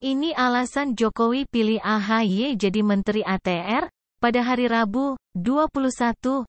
Ini alasan Jokowi pilih AHY jadi Menteri ATR pada hari Rabu, 21.02.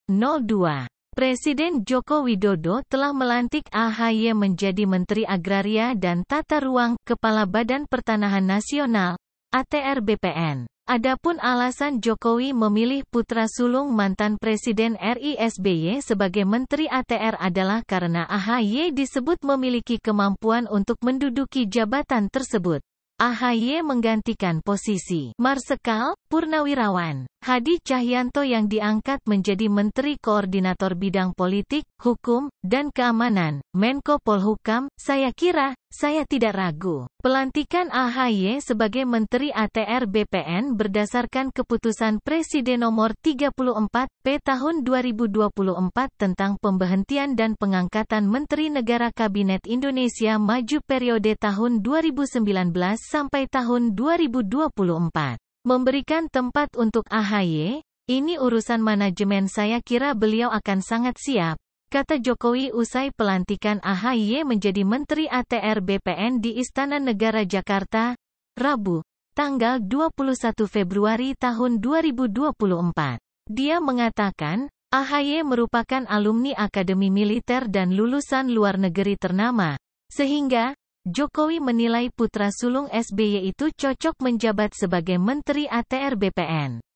Presiden Joko Widodo telah melantik AHY menjadi Menteri Agraria dan Tata Ruang, Kepala Badan Pertanahan Nasional, ATR BPN. Adapun alasan Jokowi memilih putra sulung mantan Presiden RI SBY sebagai Menteri ATR adalah karena AHY disebut memiliki kemampuan untuk menduduki jabatan tersebut. AHY menggantikan posisi Marsekal Purnawirawan. Hadi Cahyanto yang diangkat menjadi Menteri Koordinator Bidang Politik, Hukum, dan Keamanan, Menko Polhukam, saya kira, saya tidak ragu. Pelantikan AHY sebagai Menteri ATR BPN berdasarkan keputusan Presiden nomor 34 P tahun 2024 tentang pemberhentian dan pengangkatan Menteri Negara Kabinet Indonesia Maju periode tahun 2019 sampai tahun 2024. Memberikan tempat untuk AHY, ini urusan manajemen saya kira beliau akan sangat siap, kata Jokowi usai pelantikan AHY menjadi Menteri ATR BPN di Istana Negara Jakarta, Rabu, tanggal 21 Februari tahun 2024. Dia mengatakan, AHY merupakan alumni Akademi Militer dan lulusan luar negeri ternama, sehingga Jokowi menilai putra sulung SBY itu cocok menjabat sebagai Menteri ATR BPN.